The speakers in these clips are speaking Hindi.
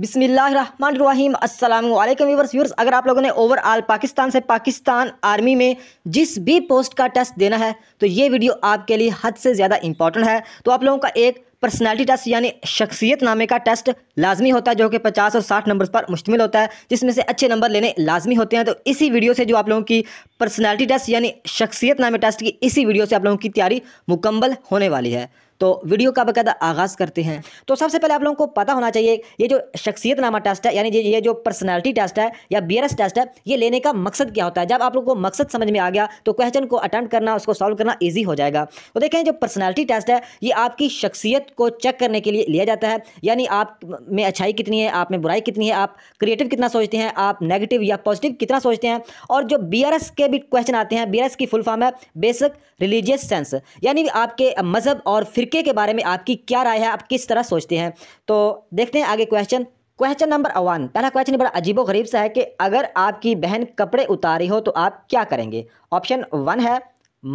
बिसमीम अल्लाम व्यूर्स अगर आप लोगों ने ओवरऑल पाकिस्तान से पाकिस्तान आर्मी में जिस भी पोस्ट का टेस्ट देना है तो ये वीडियो आपके लिए हद से ज़्यादा इंपॉर्टेंट है तो आप लोगों का एक पर्सनैलिटी टेस्ट यानी शख्सियत नामे का टेस्ट लाजमी होता है जो कि 50 और 60 नंबर्स पर मुश्तमिल होता है जिसमें से अच्छे नंबर लेने लाजमी होते हैं तो इसी वीडियो से जो आप लोगों की पर्सनैलिटी टेस्ट यानी शख्सियत नामे टेस्ट की इसी वीडियो से आप लोगों की तैयारी मुकम्मल होने वाली है तो वीडियो का बाकायदा आगाज़ करते हैं तो सबसे पहले आप लोगों को पता होना चाहिए ये जो शख्सियत नामा टेस्ट है यानी ये जो पर्सनैलिटी टेस्ट है या बी टेस्ट है ये लेने का मकसद क्या होता है जब आप लोग को मकसद समझ में आ गया तो क्वेश्चन को अटैम्प्ट करना उसको सॉल्व करना ईजी हो जाएगा तो देखें जो पर्सनैलिटी टेस्ट है ये आपकी शख्सियत को चेक करने के लिए लिया जाता है यानी आप में अच्छाई कितनी है आप में बुराई कितनी है आप क्रिएटिव कितना सोचते हैं आप नेगेटिव या पॉजिटिव कितना सोचते हैं और जो बी के भी क्वेश्चन आते हैं बी की फुल फॉर्म है बेसिक रिलीजियस सेंस यानी आपके मज़हब और फिर फिरके के बारे में आपकी क्या राय है आप किस तरह सोचते हैं तो देखते हैं आगे क्वेश्चन क्वेश्चन नंबर वन पहला क्वेश्चन बड़ा अजीबो गरीब सा है कि अगर आपकी बहन कपड़े उतारी हो तो आप क्या करेंगे ऑप्शन वन है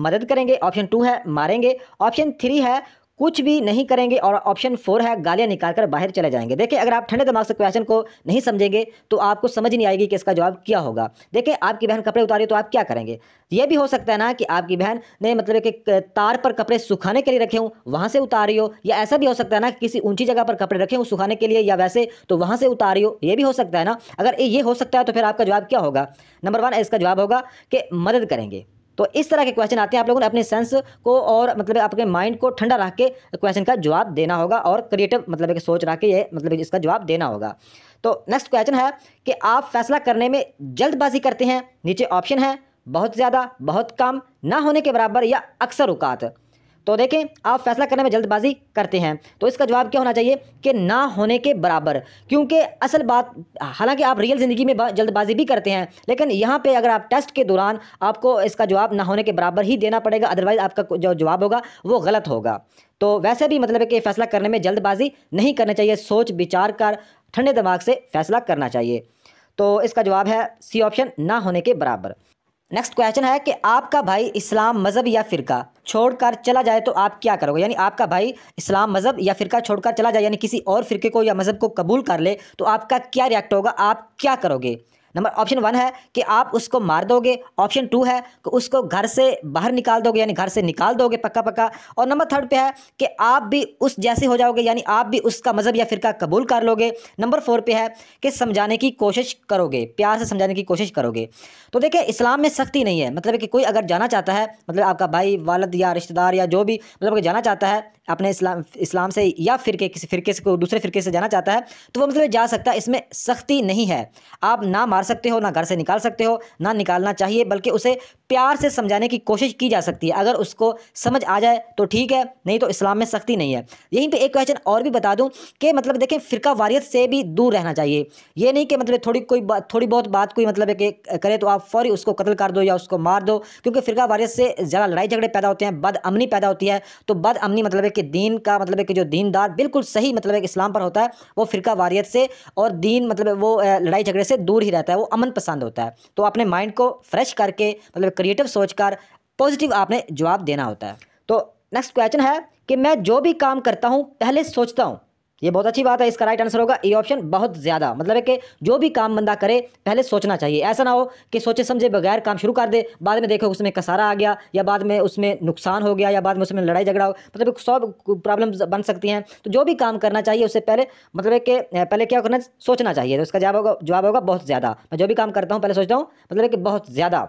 मदद करेंगे ऑप्शन टू है मारेंगे ऑप्शन थ्री है कुछ भी नहीं करेंगे और ऑप्शन फोर है गालियाँ निकाल कर बाहर चले जाएंगे देखिए अगर आप ठंडे दिमाग से क्वेश्चन को नहीं समझेंगे तो आपको समझ नहीं आएगी कि इसका जवाब क्या होगा देखिए आपकी बहन कपड़े उतारे तो आप क्या करेंगे ये भी हो सकता है ना कि आपकी बहन ने मतलब कि तार पर कपड़े सुखाने के लिए रखे हूँ वहाँ से उतारी हो या ऐसा भी हो सकता है ना कि किसी ऊंची जगह पर कपड़े रखे हूँ सुखाने के लिए या वैसे तो वहाँ से उतारी हो ये भी हो सकता है ना अगर ये हो सकता है तो फिर आपका जवाब क्या होगा नंबर वन इसका जवाब होगा कि मदद करेंगे तो इस तरह के क्वेश्चन आते हैं आप लोगों ने अपने सेंस को और मतलब आपके माइंड को ठंडा रख के क्वेश्चन का जवाब देना होगा और क्रिएटिव मतलब सोच रख के ये मतलब इसका जवाब देना होगा तो नेक्स्ट क्वेश्चन है कि आप फैसला करने में जल्दबाजी करते हैं नीचे ऑप्शन है बहुत ज़्यादा बहुत कम ना होने के बराबर या अक्सर औकात तो देखें आप फैसला करने में जल्दबाजी करते हैं तो इसका जवाब क्या होना चाहिए कि ना होने के बराबर क्योंकि असल बात हालांकि आप रियल ज़िंदगी में जल्दबाजी भी करते हैं लेकिन यहाँ पे अगर आप टेस्ट के दौरान आपको इसका जवाब ना होने के बराबर ही देना पड़ेगा अदरवाइज़ आपका जो जवाब होगा वो गलत होगा तो वैसे भी मतलब है कि फैसला करने में जल्दबाजी नहीं करना चाहिए सोच विचार कर ठंडे दिमाग से फैसला करना चाहिए तो इसका जवाब है सी ऑप्शन ना होने के बराबर नेक्स्ट क्वेश्चन है कि आपका भाई इस्लाम मज़हब या फ़िरका छोड़कर चला जाए तो आप क्या करोगे यानी आपका भाई इस्लाम मज़हब या फ़िरका छोड़कर चला जाए यानी किसी और फ़िरके को या मज़हब को कबूल कर ले तो आपका क्या रिएक्ट होगा आप क्या करोगे नंबर ऑप्शन वन है कि आप उसको मार दोगे ऑप्शन टू है कि उसको घर से बाहर निकाल दोगे यानी घर से निकाल दोगे पक्का पक्का और नंबर थर्ड पे है कि आप भी उस जैसे हो जाओगे यानी आप भी उसका मज़हब या फ़िरका कबूल कर लोगे नंबर फोर पे है कि समझाने की कोशिश करोगे प्यार से समझाने की कोशिश करोगे तो देखिए इस्लाम में सख्ती नहीं है मतलब कि कोई अगर जाना चाहता है मतलब आपका भाई वालद या रिश्तेदार या जो भी मतलब कि जाना चाहता है अपने इस्लाम इस्लाम से या फिर किसी फिरके से को दूसरे फिरके से जाना चाहता है तो वो मतलब जा सकता है इसमें सख्ती नहीं है आप ना मार सकते हो ना घर से निकाल सकते हो ना निकालना चाहिए बल्कि उसे प्यार से समझाने की कोशिश की जा सकती है अगर उसको समझ आ जाए तो ठीक है नहीं तो इस्लाम में सख्ती नहीं है यहीं पर एक क्वेश्चन और भी बता दूँ कि मतलब देखें फ़िरका वारियत से भी दूर रहना चाहिए ये नहीं कि मतलब थोड़ी कोई थोड़ी बहुत बात कोई मतलब कि करे तो आप फौरी उसको कत्ल कर दो या उसको मार दो क्योंकि फ़िरका वारियत से ज़्यादा लड़ाई झगड़े पैदा होते हैं बदअमनी पैदा होती है तो बदअमनी मतलब कि कि दीन का मतलब है कि जो दीनदार बिल्कुल सही मतलब है इस्लाम पर होता है वो फ़िरका वारियत से और दीन मतलब वो लड़ाई झगड़े से दूर ही रहता है वो अमन पसंद होता है तो अपने माइंड को फ्रेश करके मतलब क्रिएटिव सोच कर पॉजिटिव आपने जवाब देना होता है तो नेक्स्ट क्वेश्चन है कि मैं जो भी काम करता हूँ पहले सोचता हूँ ये बहुत अच्छी बात है इसका राइट आंसर होगा ये ऑप्शन बहुत ज़्यादा मतलब है कि जो भी काम बंदा करे पहले सोचना चाहिए ऐसा ना हो कि सोचे समझे बगैर काम शुरू कर दे बाद में देखो उसमें कसारा आ गया या बाद में उसमें नुकसान हो गया या बाद में उसमें लड़ाई झगड़ा हो मतलब सौ प्रॉब्लम बन सकती हैं तो जो भी काम करना चाहिए उससे पहले मतलब है कि पहले क्या करना सोचना चाहिए तो उसका जवाब होगा जवाब होगा बहुत ज़्यादा मैं जो भी काम करता हूँ पहले सोचता हूँ मतलब कि बहुत ज़्यादा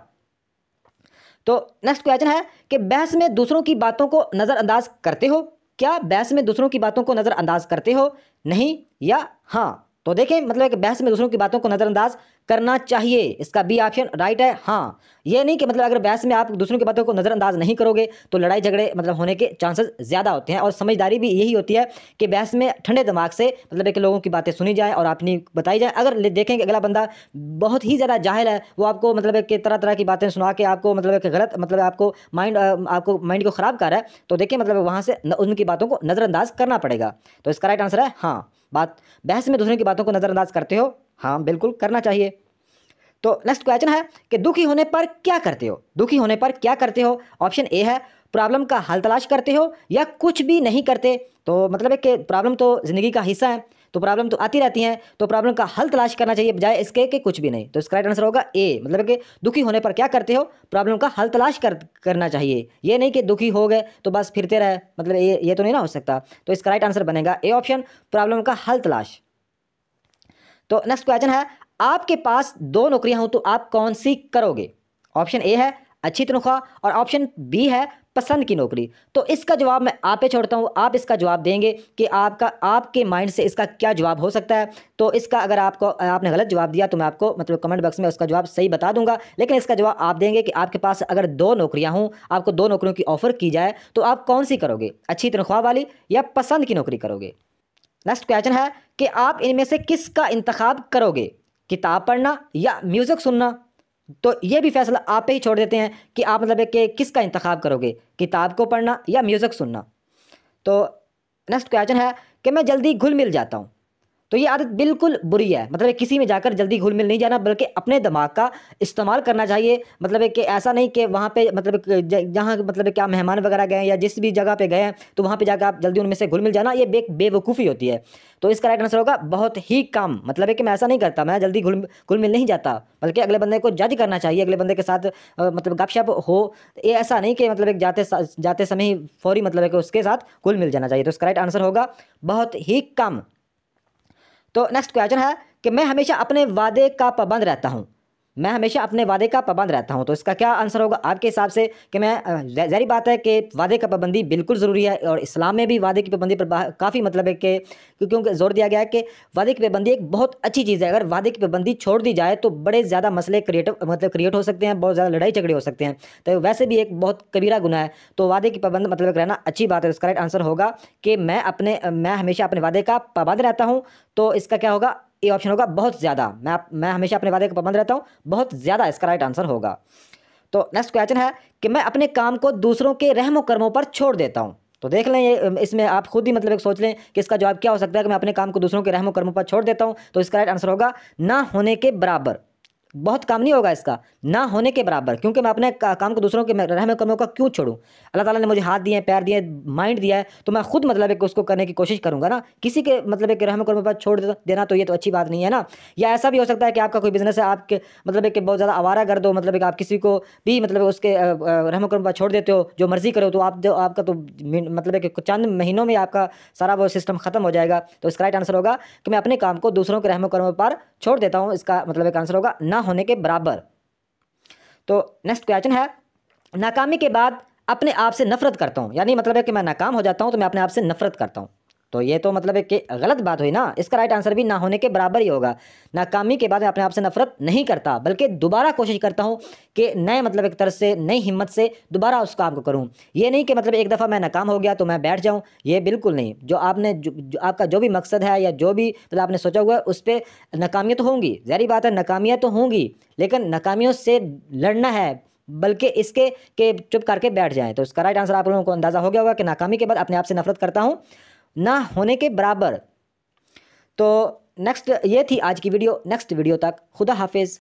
तो नेक्स्ट क्वेश्चन है कि बहस में दूसरों की बातों को नज़रअंदाज करते हो क्या बहस में दूसरों की बातों को नज़रअंदाज करते हो नहीं या हाँ तो देखें मतलब एक बहस में दूसरों की बातों को नज़रअंदाज करना चाहिए इसका बी ऑप्शन राइट है हाँ ये नहीं कि मतलब अगर बहस में आप दूसरों की बातों को नज़रअंदाज नहीं करोगे तो लड़ाई झगड़े मतलब होने के चांसेस ज़्यादा होते हैं और समझदारी भी यही होती है कि बहस में ठंडे दिमाग से मतलब एक लोगों की बातें सुनी जाएँ और अपनी बताई जाए अगर देखें कि अगला बंदा बहुत ही ज़्यादा जाहिल है वो आपको मतलब एक तरह तरह की बातें सुना के आपको मतलब एक गलत मतलब आपको माइंड आपको माइंड को ख़राब कर रहा है तो देखें मतलब वहाँ से उनकी बातों को नज़रअंदाज करना पड़ेगा तो इसका राइट आंसर है हाँ बात बहस में दूसरे की बातों को नज़रअंदाज करते हो हाँ बिल्कुल करना चाहिए तो नेक्स्ट क्वेश्चन है कि दुखी होने पर क्या करते हो दुखी होने पर क्या करते हो ऑप्शन ए है प्रॉब्लम का हल तलाश करते हो या कुछ भी नहीं करते तो मतलब है कि प्रॉब्लम तो ज़िंदगी का हिस्सा है तो प्रॉब्लम तो आती रहती हैं तो प्रॉब्लम का हल तलाश करना चाहिए बजाय इसके कि कुछ भी नहीं तो इसका राइट आंसर होगा ए मतलब कि दुखी होने पर क्या करते हो प्रॉब्लम का हल तलाश कर करना चाहिए ये नहीं कि दुखी हो गए तो बस फिरते रहे मतलब ये ये तो नहीं ना हो सकता तो इसका राइट आंसर बनेगा ए ऑप्शन प्रॉब्लम का हल तलाश तो नेक्स्ट क्वेश्चन है आपके पास दो नौकरियां हों तो आप कौन सी करोगे ऑप्शन ए है अच्छी तनख्वाह तो और ऑप्शन बी है पसंद की नौकरी तो इसका जवाब मैं आप पे छोड़ता हूँ आप इसका जवाब देंगे कि आपका आपके माइंड से इसका क्या जवाब हो सकता है तो इसका अगर आपको आपने गलत जवाब दिया तो मैं आपको मतलब कमेंट बॉक्स में उसका जवाब सही बता दूंगा लेकिन इसका जवाब आप देंगे कि आपके पास अगर दो नौकरियाँ हों आपको दो नौकरियों की ऑफ़र की जाए तो आप कौन सी करोगे अच्छी तनख्वाह तो वाली या पसंद की नौकरी करोगे नेक्स्ट क्वेश्चन है कि आप इनमें से किसका इंतखब करोगे किताब पढ़ना या म्यूज़िक सुनना तो ये भी फैसला आप पे ही छोड़ देते हैं कि आप मतलब कि किसका इंतखब करोगे किताब को पढ़ना या म्यूज़िक सुनना तो नेक्स्ट क्वेश्चन है कि मैं जल्दी घुल मिल जाता हूँ तो ये आदत बिल्कुल बुरी है मतलब किसी में जाकर जल्दी घुल मिल नहीं जाना बल्कि अपने दिमाग का इस्तेमाल करना चाहिए मतलब कि ऐसा नहीं कि वहाँ पे मतलब जहाँ मतलब क्या मेहमान वगैरह गए या जिस भी जगह पे गए हैं तो वहाँ पे जाकर आप जल्दी उनमें से घुल मिल जाना ये बे बेवकूफ़ी होती है तो इसका राइट आंसर होगा बहुत ही कम मतलब है कि मैं ऐसा नहीं करता मैं जल्दी घुल घुल मिल नहीं जाता बल्कि अगले बंदे को जज करना चाहिए अगले बंदे के साथ मतलब गपशप हो तो ये ऐसा नहीं कि मतलब एक जाते जाते समय ही फौरी मतलब है कि उसके साथ घुल मिल जाना चाहिए तो इसका राइट आंसर होगा बहुत ही कम तो नेक्स्ट क्वेश्चन है कि मैं हमेशा अपने वादे का पाबंद रहता हूँ मैं हमेशा अपने वादे का पाबंद रहता हूँ तो इसका क्या आंसर होगा आपके हिसाब से कि मैं जहरी बात है कि वादे का पाबंदी बिल्कुल ज़रूरी है और इस्लाम में भी वादे की पाबंदी पर काफ़ी मतलब है कि क्योंकि जोर दिया गया है कि वादे की पाबंदी एक बहुत अच्छी चीज़ है अगर वादे की पाबंदी छोड़ दी जाए तो बड़े ज़्यादा मसले क्रिएट मतलब क्रिएट हो सकते हैं बहुत ज़्यादा लड़ाई झगड़े हो सकते हैं तो वैसे भी एक बहुत कबीरा गुना है तो वादे की पाबंद मतलब रहना अच्छी बात है उसका राइट आंसर होगा कि मैं अपने मैं हमेशा अपने वादे का पाबंद रहता हूँ तो इसका क्या होगा ए ऑप्शन होगा बहुत ज़्यादा मैं मैं हमेशा अपने वादे का पाबंद रहता हूँ बहुत ज़्यादा इसका राइट आंसर होगा तो नेक्स्ट क्वेश्चन है कि मैं अपने काम को दूसरों के रहमो कर्मों पर छोड़ देता हूँ तो देख लें इसमें आप खुद ही मतलब एक सोच लें कि इसका जवाब क्या हो सकता है कि मैं अपने काम को दूसरों के रहमो कर्मों पर छोड़ देता हूँ तो इसका राइट आंसर होगा ना होने के बराबर बहुत काम नहीं होगा इसका ना होने के बराबर क्योंकि मैं अपने काम को दूसरों के रहम कर्मों का क्यों छोड़ूं अल्लाह ताला ने मुझे हाथ दिए पैर दिए माइंड दिया है तो मैं खुद मतलब एक कि उसको करने की कोशिश करूंगा ना किसी के मतलब एक कि रहम कर्मों पर छोड़ देना तो ये तो अच्छी बात नहीं है ना या ऐसा भी हो सकता है कि आपका कोई बिजनेस है आपके मतलब एक कि बहुत ज़्यादा आवारा कर दो मतलब कि आप किसी को भी मतलब उसके रहम कर्म पर छोड़ देते हो जो मर्ज़ी करो तो आप जो आपका तो मतलब एक कि चंद महीनों में आपका सारा वो सिस्टम ख़त्म हो जाएगा तो इसका राइट आंसर होगा कि मैं अपने काम को दूसरों के रहम कर्मों पर छोड़ देता हूँ इसका मतलब एक आंसर होगा ना होने के बराबर तो नेक्स्ट क्वेश्चन है नाकामी के बाद अपने आप से नफरत करता हूँ यानी मतलब है कि मैं नाकाम हो जाता हूँ तो मैं अपने आप से नफरत करता हूँ तो ये तो मतलब एक गलत बात हुई ना इसका राइट आंसर भी ना होने के बराबर ही होगा नाकामी के बाद मैं अपने आप से नफरत नहीं करता बल्कि दोबारा कोशिश करता हूँ कि नए मतलब एक तरह से नई हिम्मत से दोबारा उस काम को करूँ ये नहीं कि मतलब एक दफ़ा मैं नाकाम हो गया तो मैं बैठ जाऊँ ये बिल्कुल नहीं जो आपने जो, आपका जो भी मकसद है या जो भी मतलब आपने सोचा हुआ है उस पर नाकामियाँ तो होंगी जहरी बात है नाकामियाँ तो होंगी लेकिन नाकामियों से लड़ना है बल्कि इसके के चुप करके बैठ जाएँ तो उसका राइट आंसर आप लोगों को अंदाज़ा हो गया होगा कि नाकामी के बाद अपने आप से नफरत करता हूँ ना होने के बराबर तो नेक्स्ट ये थी आज की वीडियो नेक्स्ट वीडियो तक खुदा हाफिज़